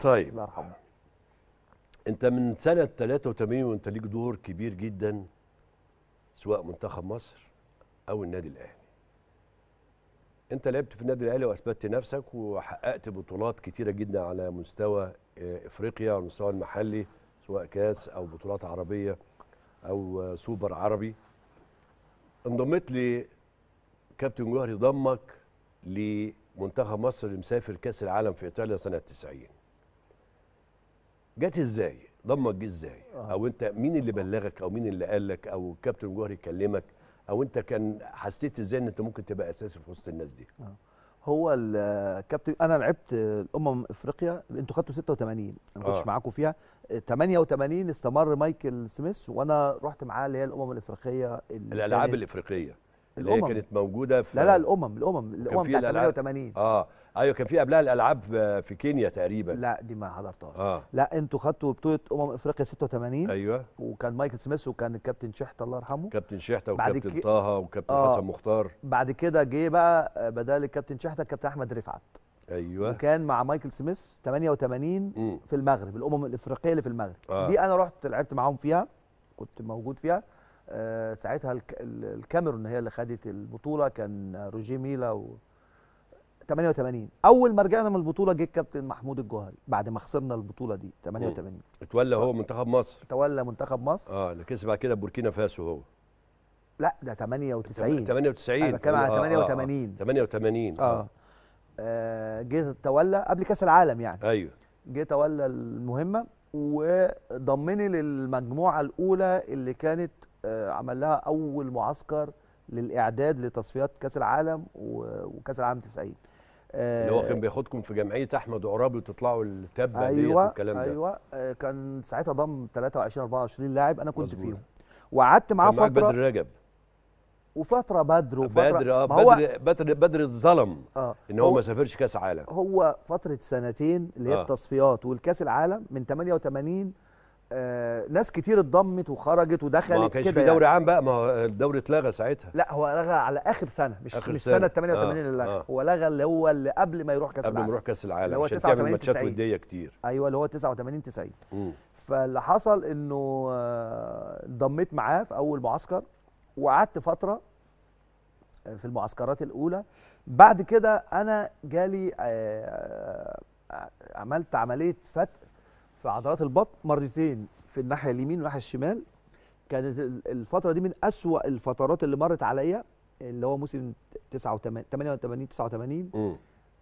طيب الله يرحمه انت من سنه 83 وانت ليك دور كبير جدا سواء منتخب مصر او النادي الاهلي انت لعبت في النادي الاهلي واثبتت نفسك وحققت بطولات كتيره جدا على مستوى آه، افريقيا على المستوى المحلي سواء كاس او بطولات عربيه او آه، سوبر عربي انضميت كابتن جوهري ضمك لمنتخب مصر اللي مسافر كاس العالم في ايطاليا سنه 90 جت ازاي ضمك جه ازاي آه. او انت مين اللي بلغك او مين اللي قال لك او كابتن جوهري كلمك او انت كان حسيت ازاي ان انت ممكن تبقى اساسي في وسط الناس دي آه. هو الكابتن انا لعبت الامم افريقيا انتوا خدتوا 86 انا ما كنتش آه. معاكم فيها 88 استمر مايكل سميث وانا رحت معاه اللي هي الامم الافريقيه الالعاب يعني الافريقيه اللي الأمم. هي كانت موجوده في لا لا الامم الامم الامم بتاعت 88 اه ايوه كان في قبلها الالعاب في كينيا تقريبا لا دي ما حضرتهاش آه. لا انتوا خدتوا بطوله امم افريقيا 86 ايوه وكان مايكل سميث وكان الكابتن شحته الله يرحمه كابتن شحته وكابتن كي... طه وكابتن آه. حسن مختار بعد كده جه بقى آه، بدال الكابتن شحته الكابتن احمد رفعت ايوه وكان مع مايكل سميث 88 م. في المغرب الامم الافريقيه اللي في المغرب آه. دي انا رحت لعبت معاهم فيها كنت موجود فيها آه، ساعتها الكاميرون هي اللي خدت البطوله كان روجيه ميلا و 88 اول ما رجعنا من البطوله جه الكابتن محمود الجوهري بعد ما خسرنا البطوله دي 88 اتولى هو منتخب مصر تولى منتخب مصر اه اللي كسب بعد كده بوركينا فاسو هو لا ده 98 98 انا بتكلم على 88 آه، 88 آه،, اه, آه. جه تولى قبل كاس العالم يعني ايوه جه تولى المهمه وضمني للمجموعه الاولى اللي كانت آه، عمل لها اول معسكر للاعداد لتصفيات كاس العالم وكاس العالم 90 اللي هو كان بياخدكم في جمعيه احمد عرابي وتطلعوا التبه أيوة ديت والكلام ده ايوه آه، كان ساعتها ضم 23 24 لاعب انا كنت مزبوط. فيهم وقعدت معاه فتره بدر رجب وفتره بدر وفتره بدر اه بدر بدر بدر اتظلم آه ان هو, هو ما سافرش كاس عالم هو فتره سنتين اللي هي آه التصفيات والكاس العالم من 88 آه ناس كتير اتضمت وخرجت ودخلت ما كانش في يعني. دوري يعني. عام بقى ما هو الدوري اتلغى ساعتها لا هو لغى على اخر سنه مش آخر مش سنه 88 آه اللي لغى آه هو لغى اللي هو اللي قبل ما يروح كاس العالم قبل ما يروح كاس العالم اللي هو 89 ماتشات وديه كتير ايوه اللي هو 89 90 فاللي حصل انه انضميت آه، معاه في اول معسكر وقعدت فتره آه، في المعسكرات الاولى بعد كده انا جالي آه، عملت عمليه فتق في عضلات البطن مرتين في الناحيه اليمين والناحيه الشمال كانت الفتره دي من اسوا الفترات اللي مرت عليا اللي هو موسم 89 88 89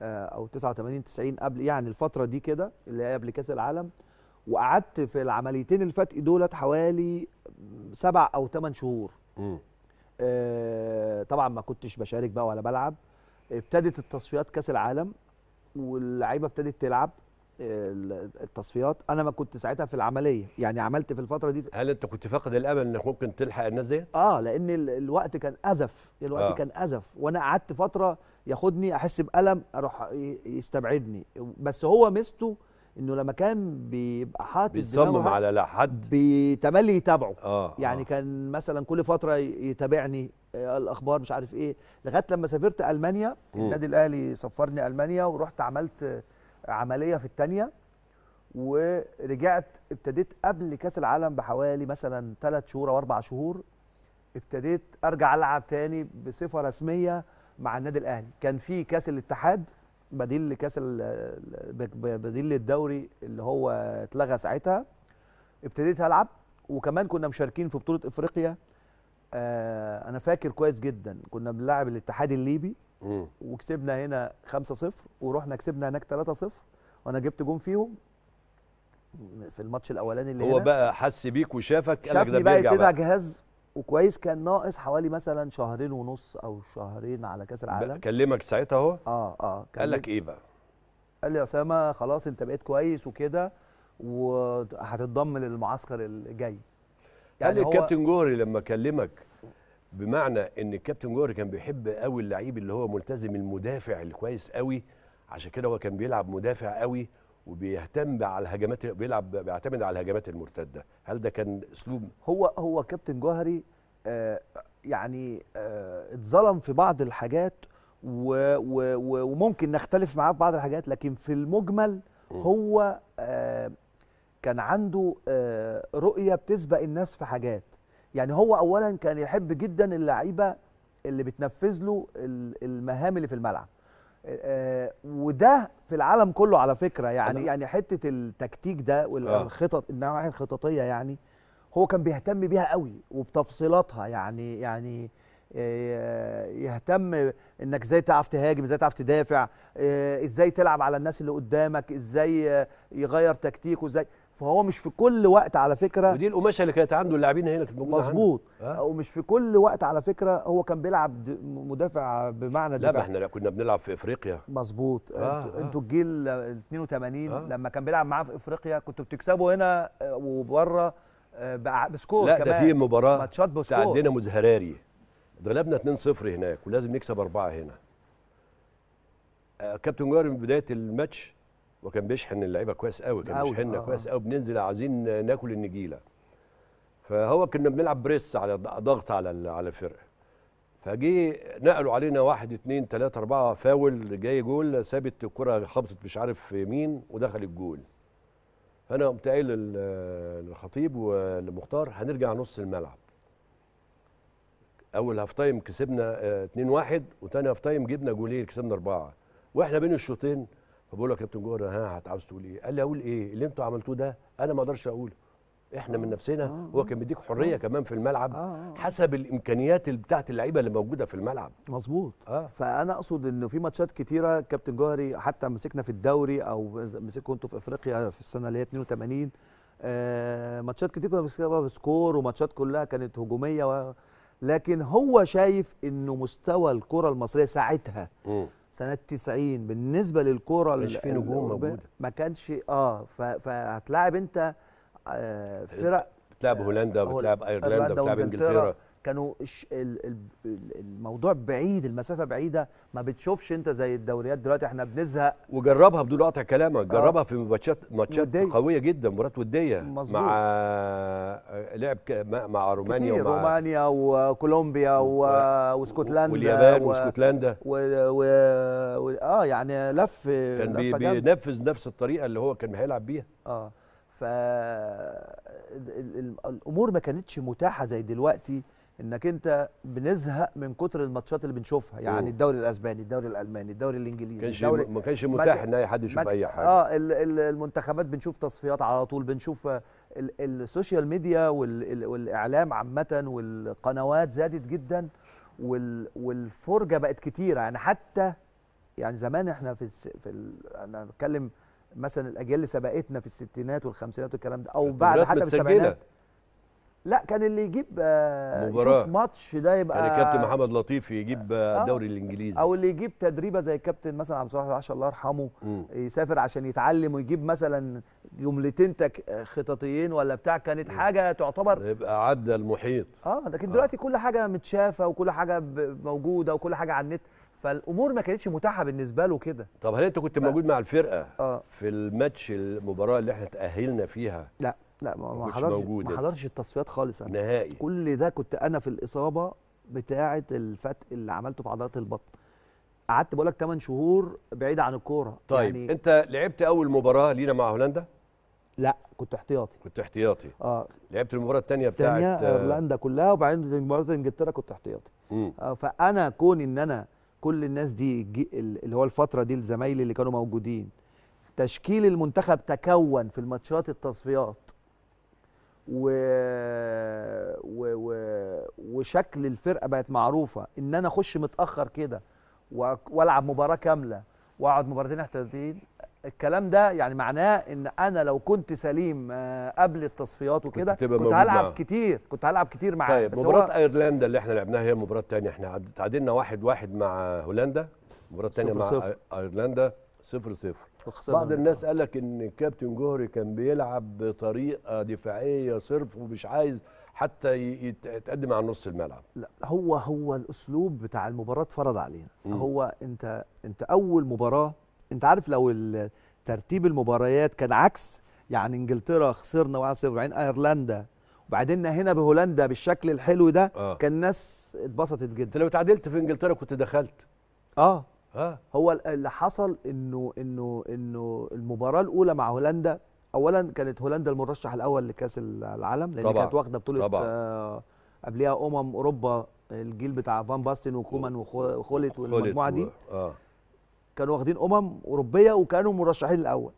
او 89 90 قبل يعني الفتره دي كده اللي هي قبل كاس العالم وقعدت في العمليتين الفتق دولت حوالي سبع او ثمان شهور آه طبعا ما كنتش بشارك بقى ولا بلعب ابتدت التصفيات كاس العالم واللعيبه ابتدت تلعب التصفيات انا ما كنت ساعتها في العمليه يعني عملت في الفتره دي هل انت كنت فاقد الامل انك ممكن تلحق الناس دي اه لان الوقت كان ازف الوقت آه. كان ازف وانا قعدت فتره ياخدني احس بالم اروح يستبعدني بس هو ميزته انه لما كان بيبقى حاطط بيصمم على لا حد بيتملي يتابعه آه, آه. يعني آه. كان مثلا كل فتره يتابعني آه، الاخبار مش عارف ايه لغايه لما سافرت المانيا النادي الاهلي سفرني المانيا ورحت عملت عمليه في الثانيه ورجعت ابتديت قبل كاس العالم بحوالي مثلا ثلاث شهور او اربع شهور ابتديت ارجع العب تاني بصفه رسميه مع النادي الاهلي كان في كاس الاتحاد بديل لكاس بديل للدوري اللي هو اتلغى ساعتها ابتديت العب وكمان كنا مشاركين في بطوله افريقيا آه، انا فاكر كويس جدا كنا بنلعب الاتحاد الليبي وكسبنا هنا 5-0 ورحنا كسبنا هناك 3-0 وانا جبت جون فيهم في الماتش الاولاني اللي هو هنا. بقى حس بيك وشافك قال لك ده بيرجع بقى, بقى جهاز وكويس كان ناقص حوالي مثلا شهرين ونص او شهرين على كاس العالم كلمك ساعتها اهو اه اه قال لك ايه بقى قال لي يا اسامه خلاص انت بقيت كويس وكده وهتتضم للمعسكر الجاي يعني قال لي يعني الكابتن جوهري لما كلمك بمعنى ان الكابتن جوهري كان بيحب قوي اللعيب اللي هو ملتزم المدافع الكويس قوي عشان كده هو كان بيلعب مدافع قوي وبيهتم على الهجمات بيلعب بيعتمد على الهجمات المرتده هل ده كان اسلوب هو هو كابتن جوهري آه، يعني آه، اتظلم في بعض الحاجات وممكن نختلف معاه في بعض الحاجات لكن في المجمل هو آه، كان عنده رؤيه بتسبق الناس في حاجات يعني هو اولا كان يحب جدا اللعيبه اللي بتنفذ له المهام اللي في الملعب آه، آه، وده في العالم كله على فكره يعني يعني حته التكتيك ده والخطط آه. النواحي الخططيه يعني هو كان بيهتم بيها قوي وبتفصيلاتها يعني يعني يهتم انك ازاي تعرف تهاجم ازاي تعرف تدافع ازاي تلعب على الناس اللي قدامك ازاي يغير تكتيكه ازاي فهو مش في كل وقت على فكره ودي القماشه اللي كانت عنده اللاعبين هنا كانت موجوده مظبوط أه؟ ومش في كل وقت على فكره هو كان بيلعب مدافع بمعنى لا ما احنا كنا بنلعب في افريقيا مظبوط آه انتوا آه. انتو الجيل 82 آه. لما كان بيلعب معاه في افريقيا كنتوا بتكسبوا هنا آه، وبره آه، بسكور لا كمان. ده في مباراه ماتشات بسكور عندنا مزهراري زهراري اتغلبنا 2-0 هناك ولازم نكسب اربعه هنا آه، كابتن جوهري من بدايه الماتش وكان بيشحن اللعيبه كويس قوي كان بيشحننا آه. كويس قوي بننزل عايزين ناكل النجيله فهو كنا بنلعب بريس على ضغط على على الفرقه فجي نقلوا علينا واحد اثنين ثلاثة أربعة فاول جاي جول ثابت الكرة خبطت مش عارف في مين ودخل الجول فأنا قمت قايل للخطيب والمختار هنرجع نص الملعب أول هاف تايم كسبنا 2-1 آه، وتاني هاف تايم جبنا جولين كسبنا أربعة وإحنا بين الشوطين فبقول له يا كابتن جوهر ها عاوز تقول ايه؟ قال لي اقول ايه؟ اللي انتوا عملتوه ده انا ما اقدرش اقوله. احنا من آه. نفسنا آه هو كان بيديك حريه آه كمان في الملعب آه, آه. حسب الامكانيات بتاعه اللعيبه اللي موجوده في الملعب مظبوط آه فانا اقصد انه في ماتشات كتيره كابتن جوهري حتى مسكنا في الدوري او مسكوا انتوا في افريقيا في السنه اللي هي 82 آه ماتشات كتير كنا بنكسبها بسكور وماتشات كلها كانت هجوميه و... لكن هو شايف انه مستوى الكره المصريه ساعتها م. سنه 90 بالنسبه للكوره مش في نجوم موجوده ما كانش اه فهتلاعب انت آه،, آه فرق بتلعب هولندا بتلعب ايرلندا بتلعب انجلترا كانوا الموضوع بعيد المسافه بعيده ما بتشوفش انت زي الدوريات دلوقتي احنا بنزهق وجربها بدون قطع كلامك آه. جربها في ماتشات ماتشات قويه جدا مباريات وديه مظبوط مع آه، لعب مع رومانيا ومع رومانيا وكولومبيا و... واسكتلندا واليابان واسكتلندا و... و... و... اه يعني لف كان بينفذ نفس الطريقه اللي هو كان هيلعب بيها اه فالامور ما كانتش متاحه زي دلوقتي انك انت بنزهق من كتر الماتشات اللي بنشوفها يعني أوه. الدوري الاسباني الدوري الالماني الدوري الانجليزي كانش الدوري ما كانش متاح ان اي حد يشوف اي حاجه اه المنتخبات بنشوف تصفيات على طول بنشوف السوشيال ميديا والاعلام عامه والقنوات زادت جدا والفرجه بقت كتيره يعني حتى يعني زمان احنا في في انا بتكلم مثلا الاجيال اللي سبقتنا في الستينات والخمسينات والكلام ده او بعد حتى في السبعينات لا كان اللي يجيب آه، مباراة يشوف ماتش ده يبقى كان الكابتن محمد لطيف يجيب آه، آه، الدوري الانجليزي او اللي يجيب تدريبه زي الكابتن مثلا عبد الصلاح الله يرحمه يسافر عشان يتعلم ويجيب مثلا جملتين تك خططيين ولا بتاع كانت حاجه تعتبر يبقى عدى المحيط اه لكن دلوقتي آه. كل حاجه متشافه وكل حاجه موجوده وكل حاجه على النت فالامور ما كانتش متاحه بالنسبه له كده طب هل انت كنت ف... موجود مع الفرقه آه. في الماتش المباراه اللي احنا تاهلنا فيها لا لا ما حضرش ما يعني. حضرش التصفيات خالص انا نهائي كل ده كنت انا في الاصابه بتاعه الفتق اللي عملته في عضلات البطن قعدت بقول لك 8 شهور بعيد عن الكوره طيب يعني انت لعبت اول مباراه لينا مع هولندا لا كنت احتياطي كنت احتياطي اه لعبت المباراه الثانيه بتاعه آه، آه، هولندا آه كلها وبعدين مباراه انجلترا كنت احتياطي آه فانا كون ان انا كل الناس دي اللي هو الفتره دي زمايلي اللي كانوا موجودين تشكيل المنتخب تكون في الماتشات التصفيات و... و... و... وشكل الفرقه بقت معروفه ان انا اخش متاخر كده و... والعب مباراه كامله واقعد مباراتين احتياطيين الكلام ده يعني معناه ان انا لو كنت سليم آه، قبل التصفيات وكده كنت, كنت هلعب كتير كنت هلعب كتير معاه طيب مباراه هو... ايرلندا اللي احنا لعبناها هي مباراه الثانيه احنا تعادلنا واحد واحد مع هولندا مباراه الثانيه مع ايرلندا صفر صفر بعض الناس قال لك ان كابتن جوهري كان بيلعب بطريقه دفاعيه صرف ومش عايز حتى يتقدم على نص الملعب لا هو هو الاسلوب بتاع المباراه اتفرض علينا مم. هو انت انت اول مباراه انت عارف لو ترتيب المباريات كان عكس يعني انجلترا خسرنا 1-0 وبعدين ايرلندا وبعدين هنا بهولندا بالشكل الحلو ده آه. كان الناس اتبسطت جدا انت لو تعادلت في انجلترا كنت دخلت اه هو اللي حصل انه انه انه المباراه الاولى مع هولندا اولا كانت هولندا المرشح الاول لكاس العالم لان كانت واخده بطوله طبعا. آه قبليها امم اوروبا الجيل بتاع فان باستن وكومان وخولت والمجموعه دي آه. كانوا واخدين امم اوروبيه وكانوا مرشحين الاول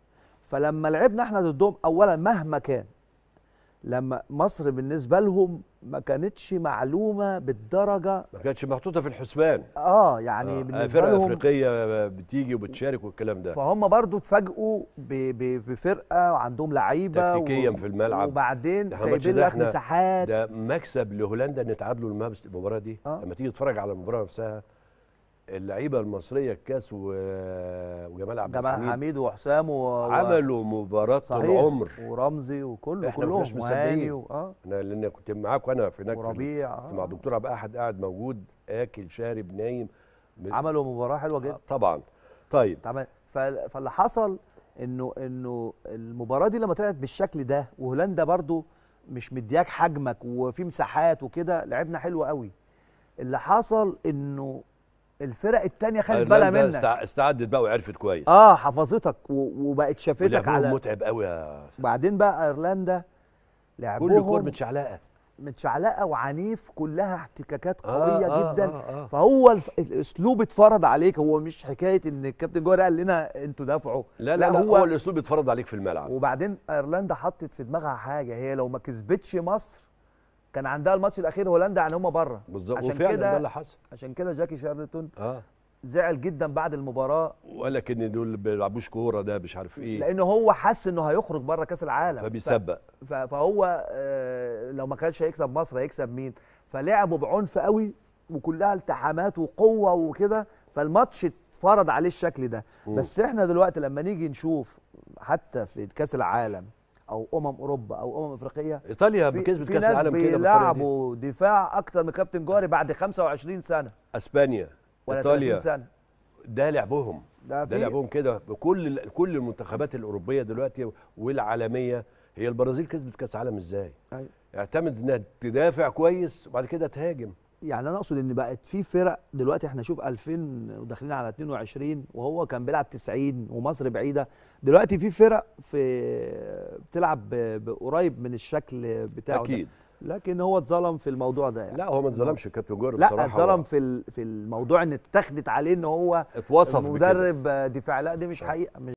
فلما لعبنا احنا ضدهم اولا مهما كان لما مصر بالنسبه لهم ما كانتش معلومه بالدرجه ما كانتش محطوطه في الحسبان اه يعني آه, آه، بالنسبه فرقة لهم افريقيه بتيجي وبتشارك والكلام ده فهم برضو اتفاجئوا بفرقه وعندهم لعيبه تكتيكيا و... في الملعب وبعدين سايبين لك مساحات ده مكسب لهولندا ان تعادلوا المباراه دي آه. لما تيجي تتفرج على المباراه نفسها اللعيبه المصريه الكاس وجمال عبد الحميد حميد وحسام و... عملوا مباراه صحيح. العمر ورمزي وكله احنا كلهم مش مصدقين و... اه انا لان كنت معاكم انا في هناك وربيع آه. مع دكتور عبد احد قاعد موجود اكل شارب نايم من... عملوا مباراه حلوه جدا آه طبعا طيب طبعا فاللي حصل انه انه المباراه دي لما طلعت بالشكل ده وهولندا برضو مش مدياك حجمك وفي مساحات وكده لعبنا حلو قوي اللي حصل انه الفرق الثانيه خدت بالها منك استعدت بقى وعرفت كويس اه حفظتك وبقت شافتك على متعب قوي يا وبعدين بقى ايرلندا لعبوهم كل كور متشعلقه متشعلقه وعنيف كلها احتكاكات آه، قويه آه جدا آه آه آه. فهو الاسلوب اتفرض عليك هو مش حكايه ان الكابتن جوهر قال لنا انتوا دافعوا لا لا, لا, هو, هو الاسلوب اتفرض عليك في الملعب وبعدين ايرلندا حطت في دماغها حاجه هي لو ما كسبتش مصر كان عندها الماتش الاخير هولندا عن هم بره بالظبط وفعلا ده اللي حصل عشان كده جاكي شارلتون اه زعل جدا بعد المباراه وقال لك ان دول ما بيلعبوش كوره ده مش عارف ايه لان هو حس انه هيخرج بره كاس العالم فبيسبق ف... فهو آه، لو ما كانش هيكسب مصر هيكسب مين فلعبوا بعنف قوي وكلها التحامات وقوه وكده فالماتش اتفرض عليه الشكل ده م. بس احنا دلوقتي لما نيجي نشوف حتى في كاس العالم او امم اوروبا او امم افريقيه ايطاليا كسبت كاس العالم كده بيلعبوا دفاع اكتر من كابتن جوهري بعد 25 سنه اسبانيا ولا ايطاليا سنه ده لعبهم ده, ده لعبهم كده بكل كل المنتخبات الاوروبيه دلوقتي والعالميه هي البرازيل كسبت كاس عالم ازاي؟ ايوه اعتمد انها تدافع كويس وبعد كده تهاجم يعني انا اقصد ان بقت في فرق دلوقتي احنا شوف 2000 وداخلين على 22 وهو كان بيلعب 90 ومصر بعيده دلوقتي في فرق في بتلعب قريب من الشكل بتاعه اكيد ده. لكن هو اتظلم في الموضوع ده يعني. لا هو ما اتظلمش كابتن جوهر بصراحه لا اتظلم في في الموضوع ان اتاخدت عليه ان هو اتوصف مدرب دفاع لا دي مش آه. حقيقه مش